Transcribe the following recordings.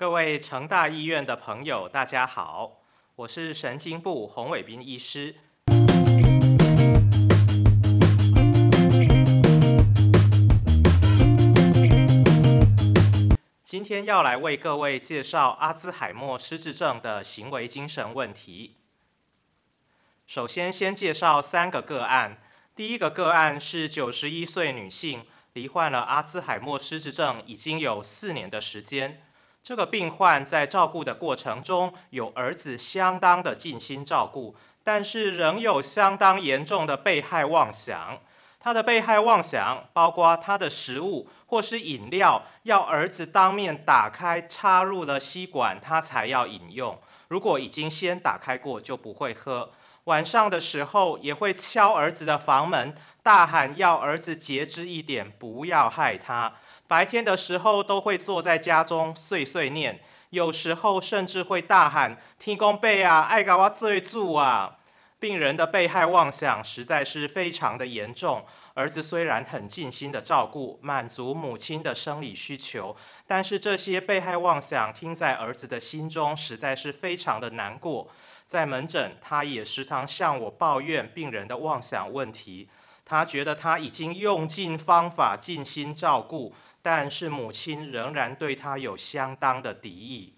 各位成大医院的朋友，大家好，我是神经部洪伟斌医师。今天要来为各位介绍阿兹海默失智症的行为精神问题。首先，先介绍三个个案。第一个个案是九十一岁女性，罹患了阿兹海默失智症已经有四年的时间。这个病患在照顾的过程中，有儿子相当的尽心照顾，但是仍有相当严重的被害妄想。他的被害妄想包括他的食物或是饮料，要儿子当面打开插入了吸管，他才要饮用。如果已经先打开过，就不会喝。晚上的时候也会敲儿子的房门，大喊要儿子节制一点，不要害他。白天的时候都会坐在家中碎碎念，有时候甚至会大喊“天公背啊，爱搞我最住啊”。病人的被害妄想实在是非常的严重。儿子虽然很尽心的照顾，满足母亲的生理需求，但是这些被害妄想听在儿子的心中实在是非常的难过。在门诊，他也时常向我抱怨病人的妄想问题，他觉得他已经用尽方法尽心照顾。但是母亲仍然对他有相当的敌意。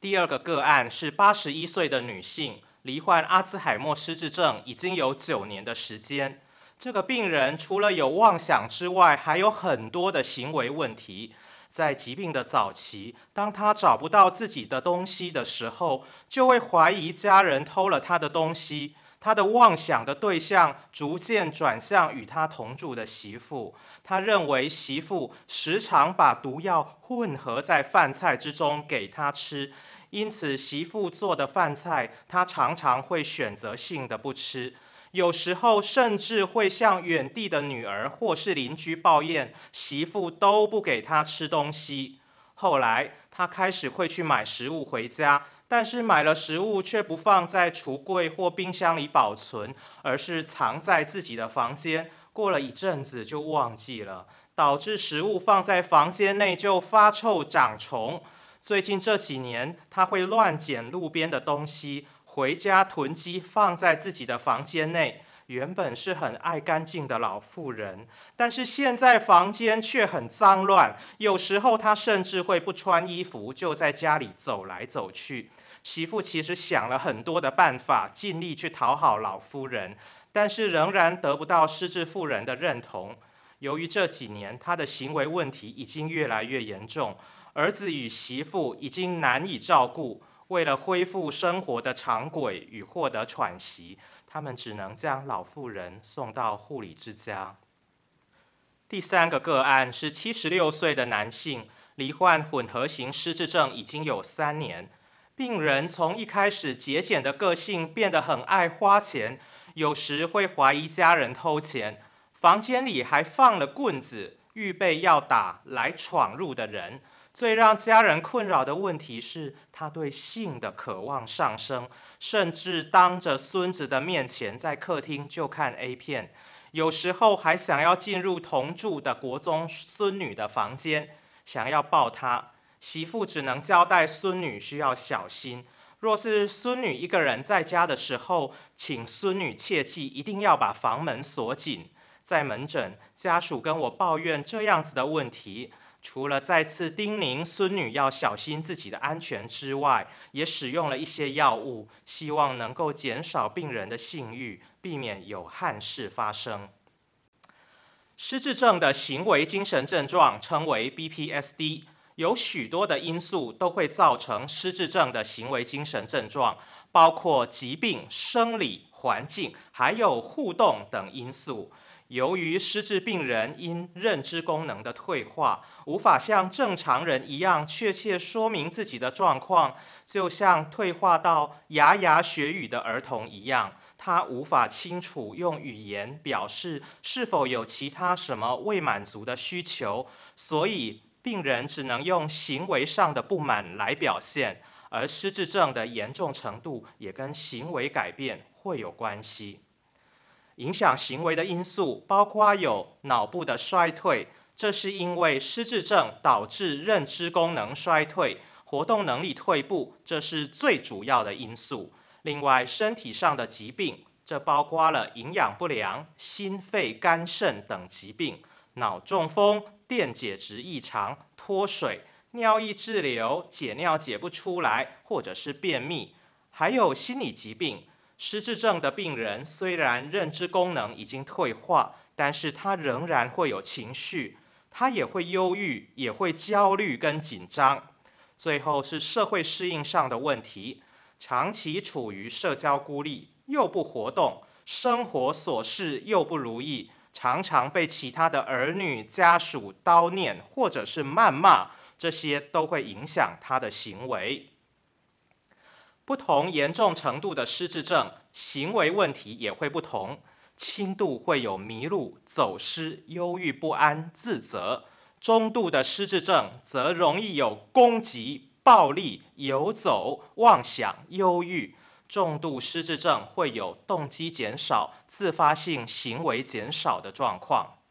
第二个个案是八十一岁的女性，罹患阿兹海默失智症已经有九年的时间。这个病人除了有妄想之外，还有很多的行为问题。在疾病的早期，当他找不到自己的东西的时候，就会怀疑家人偷了他的东西。他的妄想的对象逐渐转向与他同住的媳妇，他认为媳妇时常把毒药混合在饭菜之中给他吃，因此媳妇做的饭菜他常常会选择性的不吃，有时候甚至会向远地的女儿或是邻居抱怨媳妇都不给他吃东西。后来他开始会去买食物回家。但是买了食物却不放在橱柜或冰箱里保存，而是藏在自己的房间。过了一阵子就忘记了，导致食物放在房间内就发臭长虫。最近这几年，他会乱捡路边的东西回家囤积，放在自己的房间内。原本是很爱干净的老妇人，但是现在房间却很脏乱。有时候她甚至会不穿衣服就在家里走来走去。媳妇其实想了很多的办法，尽力去讨好老妇人，但是仍然得不到失智妇人的认同。由于这几年她的行为问题已经越来越严重，儿子与媳妇已经难以照顾。为了恢复生活的常轨与获得喘息，他们只能将老妇人送到护理之家。第三个个案是七十六岁的男性，罹患混合型失智症已经有三年。病人从一开始节俭的个性变得很爱花钱，有时会怀疑家人偷钱，房间里还放了棍子，预备要打来闯入的人。最让家人困扰的问题是他对性的渴望上升，甚至当着孙子的面前，在客厅就看 A 片，有时候还想要进入同住的国中孙女的房间，想要抱她。媳妇只能交代孙女需要小心，若是孙女一个人在家的时候，请孙女切记一定要把房门锁紧。在门诊，家属跟我抱怨这样子的问题。除了再次叮咛孙女要小心自己的安全之外，也使用了一些药物，希望能够减少病人的性欲，避免有憾事发生。失智症的行为精神症状称为 BPSD，有许多的因素都会造成失智症的行为精神症状，包括疾病、生理、环境，还有互动等因素。由于失智病人因认知功能的退化，无法像正常人一样确切说明自己的状况，就像退化到牙牙学语的儿童一样，他无法清楚用语言表示是否有其他什么未满足的需求，所以病人只能用行为上的不满来表现，而失智症的严重程度也跟行为改变会有关系。影响行为的因素包括有脑部的衰退，这是因为失智症导致认知功能衰退、活动能力退步，这是最主要的因素。另外，身体上的疾病，这包括了营养不良、心肺、肝肾等疾病，脑中风、电解质异常、脱水、尿液滞留、解尿解不出来，或者是便秘，还有心理疾病。失智症的病人虽然认知功能已经退化，但是他仍然会有情绪，他也会忧郁，也会焦虑跟紧张。最后是社会适应上的问题，长期处于社交孤立，又不活动，生活琐事又不如意，常常被其他的儿女家属叨念或者是谩骂，这些都会影响他的行为。不同严重程度的失智症行为问题也会不同，轻度会有迷路、走失、忧郁不安、自责；中度的失智症则容易有攻击、暴力、游走、妄想、忧郁；重度失智症会有动机减少、自发性行为减少的状况。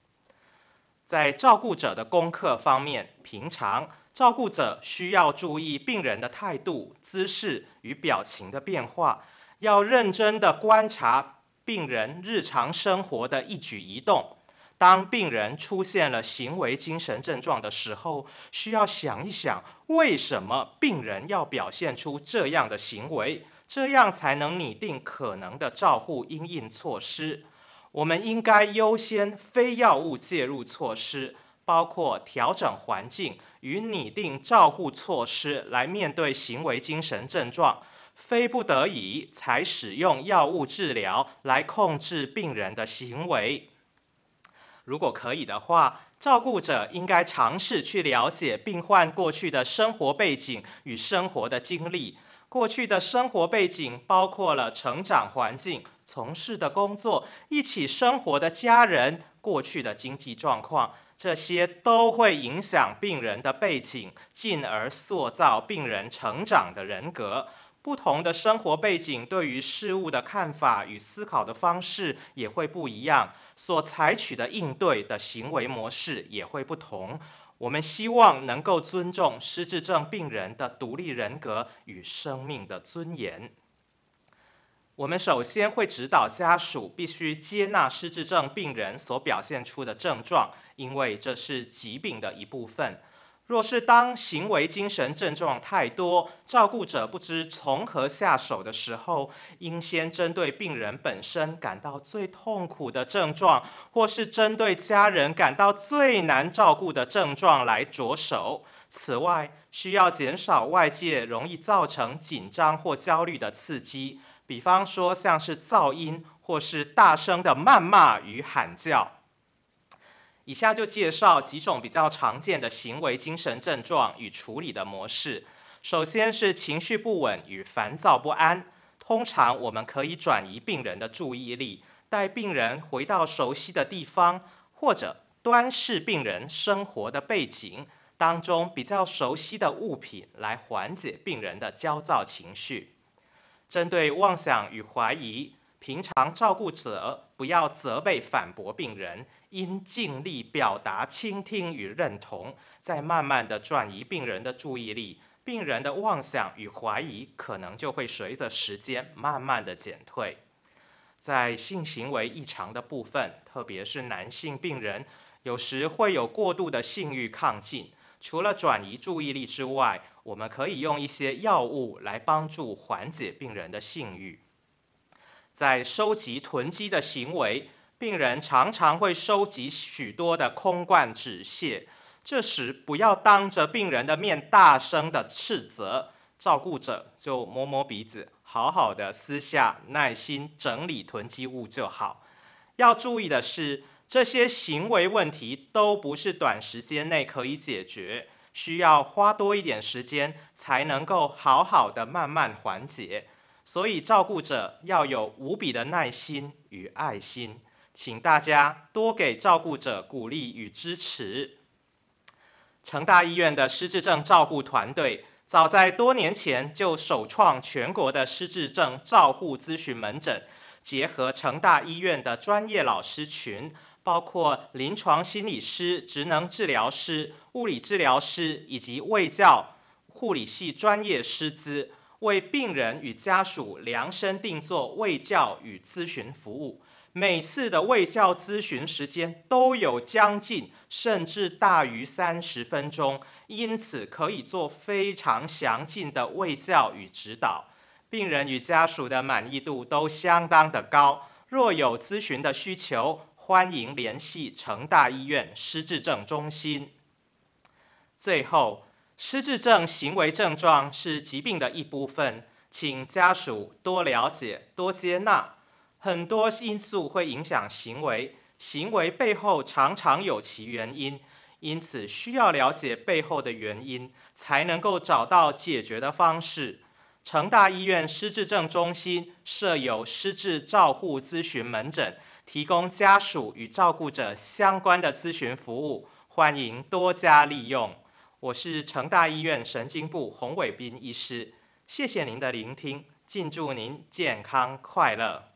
在照顾者的功课方面，平常照顾者需要注意病人的态度、姿势与表情的变化，要认真地观察病人日常生活的一举一动。当病人出现了行为精神症状的时候，需要想一想为什么病人要表现出这样的行为，这样才能拟定可能的照护应应措施。我们应该优先非药物介入措施，包括调整环境与拟定照护措施，来面对行为精神症状。非不得已才使用药物治疗来控制病人的行为。如果可以的话，照顾者应该尝试去了解病患过去的生活背景与生活的经历。过去的生活背景包括了成长环境、从事的工作、一起生活的家人、过去的经济状况，这些都会影响病人的背景，进而塑造病人成长的人格。不同的生活背景对于事物的看法与思考的方式也会不一样，所采取的应对的行为模式也会不同。我们希望能够尊重失智症病人的独立人格与生命的尊严。我们首先会指导家属必须接纳失智症病人所表现出的症状，因为这是疾病的一部分。若是当行为精神症状太多，照顾者不知从何下手的时候，应先针对病人本身感到最痛苦的症状，或是针对家人感到最难照顾的症状来着手。此外，需要减少外界容易造成紧张或焦虑的刺激，比方说像是噪音或是大声的谩骂与喊叫。以下就介绍几种比较常见的行为精神症状与处理的模式。首先是情绪不稳与烦躁不安，通常我们可以转移病人的注意力，带病人回到熟悉的地方，或者端视病人生活的背景当中比较熟悉的物品来缓解病人的焦躁情绪。针对妄想与怀疑，平常照顾者不要责备反驳病人。应尽力表达倾听与认同，在慢慢的转移病人的注意力，病人的妄想与怀疑可能就会随着时间慢慢的减退。在性行为异常的部分，特别是男性病人，有时会有过度的性欲亢进。除了转移注意力之外，我们可以用一些药物来帮助缓解病人的性欲。在收集囤积的行为。病人常常会收集许多的空罐纸屑，这时不要当着病人的面大声的斥责，照顾者就摸摸鼻子，好好的私下耐心整理囤积物就好。要注意的是，这些行为问题都不是短时间内可以解决，需要花多一点时间才能够好好的慢慢缓解，所以照顾者要有无比的耐心与爱心。请大家多给照顾者鼓励与支持。成大医院的失智症照护团队早在多年前就首创全国的失智症照护咨询门诊，结合成大医院的专业老师群，包括临床心理师、职能治疗师、物理治疗师以及卫教护理系专业师资，为病人与家属量身定做卫教与咨询服务。每次的卫教咨询时间都有将近甚至大于三十分钟，因此可以做非常详尽的卫教与指导。病人与家属的满意度都相当的高。若有咨询的需求，欢迎联系成大医院失智症中心。最后，失智症行为症状是疾病的一部分，请家属多了解、多接纳。很多因素会影响行为，行为背后常常有其原因，因此需要了解背后的原因，才能够找到解决的方式。成大医院失智症中心设有失智照护咨询门诊，提供家属与照顾者相关的咨询服务，欢迎多加利用。我是成大医院神经部洪伟斌医师，谢谢您的聆听，敬祝您健康快乐。